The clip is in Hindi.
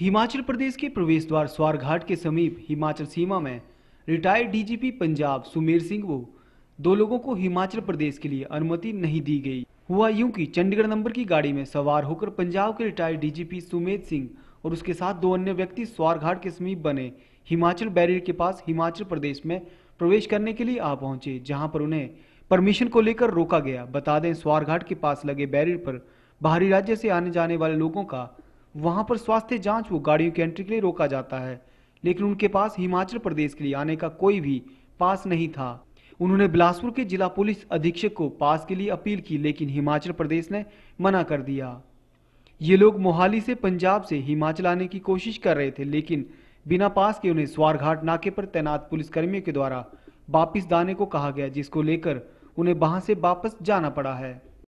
हिमाचल प्रदेश के प्रवेश द्वार स्वारघाट के समीप हिमाचल सीमा में रिटायर्ड डीजीपी पंजाब सुमेर सिंह वो दो लोगों को हिमाचल प्रदेश के लिए अनुमति नहीं दी गई हुआ यूं कि चंडीगढ़ नंबर की गाड़ी में सवार होकर पंजाब के रिटायर्ड डीजीपी सुमेध सिंह और उसके साथ दो अन्य व्यक्ति स्वारघाट के समीप बने हिमाचल बैरियर के पास हिमाचल प्रदेश में प्रवेश करने के लिए आ पहुंचे जहां पर उन्हें परमिशन को लेकर रोका गया बता दें स्वारघाट के पास लगे बैरियर पर बाहरी राज्य से आने जाने वाले लोगों का वहां पर स्वास्थ्य जांच व गाड़ियों की एंट्री के लिए रोका जाता है लेकिन उनके पास हिमाचल प्रदेश के लिए आने का कोई भी पास नहीं था उन्होंने बिलासपुर के जिला पुलिस अधीक्षक को पास के लिए अपील की लेकिन हिमाचल प्रदेश ने मना कर दिया ये लोग मोहाली से पंजाब से हिमाचल आने की कोशिश कर रहे थे लेकिन बिना पास के उन्हें स्वारघाट नाके पर तैनात पुलिसकर्मियों के द्वारा वापिस जाने को कहा गया जिसको लेकर उन्हें वहां से वापस जाना पड़ा है